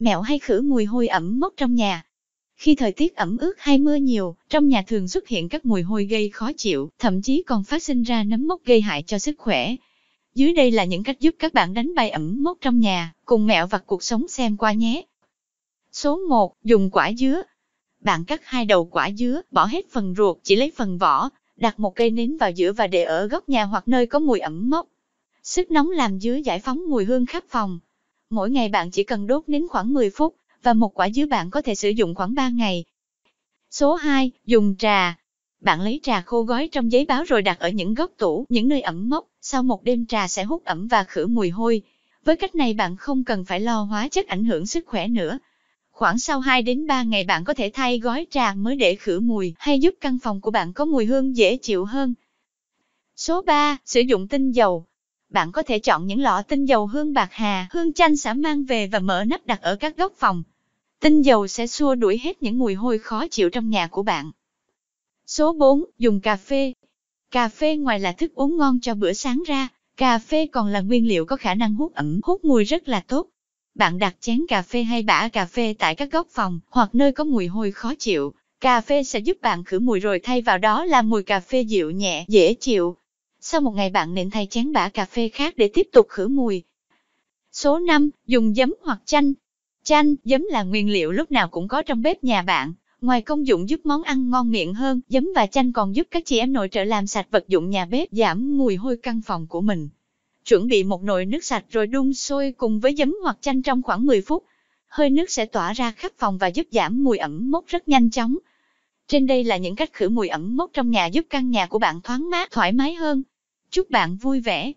mẹo hay khử mùi hôi ẩm mốc trong nhà. Khi thời tiết ẩm ướt hay mưa nhiều, trong nhà thường xuất hiện các mùi hôi gây khó chịu, thậm chí còn phát sinh ra nấm mốc gây hại cho sức khỏe. Dưới đây là những cách giúp các bạn đánh bay ẩm mốc trong nhà, cùng mẹo vặt cuộc sống xem qua nhé. Số 1. Dùng quả dứa. Bạn cắt hai đầu quả dứa, bỏ hết phần ruột, chỉ lấy phần vỏ, đặt một cây nến vào giữa và để ở góc nhà hoặc nơi có mùi ẩm mốc. Sức nóng làm dứa giải phóng mùi hương khắp phòng, Mỗi ngày bạn chỉ cần đốt nến khoảng 10 phút, và một quả dứa bạn có thể sử dụng khoảng 3 ngày. Số 2. Dùng trà. Bạn lấy trà khô gói trong giấy báo rồi đặt ở những góc tủ, những nơi ẩm mốc, sau một đêm trà sẽ hút ẩm và khử mùi hôi. Với cách này bạn không cần phải lo hóa chất ảnh hưởng sức khỏe nữa. Khoảng sau 2 đến 3 ngày bạn có thể thay gói trà mới để khử mùi hay giúp căn phòng của bạn có mùi hương dễ chịu hơn. Số 3. Sử dụng tinh dầu bạn có thể chọn những lọ tinh dầu hương bạc hà, hương chanh xả mang về và mở nắp đặt ở các góc phòng. Tinh dầu sẽ xua đuổi hết những mùi hôi khó chịu trong nhà của bạn. Số 4. Dùng cà phê. Cà phê ngoài là thức uống ngon cho bữa sáng ra, cà phê còn là nguyên liệu có khả năng hút ẩm, hút mùi rất là tốt. Bạn đặt chén cà phê hay bã cà phê tại các góc phòng hoặc nơi có mùi hôi khó chịu. Cà phê sẽ giúp bạn khử mùi rồi thay vào đó là mùi cà phê dịu nhẹ, dễ chịu, sau một ngày bạn nên thay chén bã cà phê khác để tiếp tục khử mùi. Số 5. Dùng giấm hoặc chanh. Chanh, giấm là nguyên liệu lúc nào cũng có trong bếp nhà bạn. Ngoài công dụng giúp món ăn ngon miệng hơn, giấm và chanh còn giúp các chị em nội trợ làm sạch vật dụng nhà bếp, giảm mùi hôi căn phòng của mình. Chuẩn bị một nồi nước sạch rồi đun sôi cùng với giấm hoặc chanh trong khoảng 10 phút. Hơi nước sẽ tỏa ra khắp phòng và giúp giảm mùi ẩm mốc rất nhanh chóng. Trên đây là những cách khử mùi ẩm mốc trong nhà giúp căn nhà của bạn thoáng mát, thoải mái hơn. Chúc bạn vui vẻ!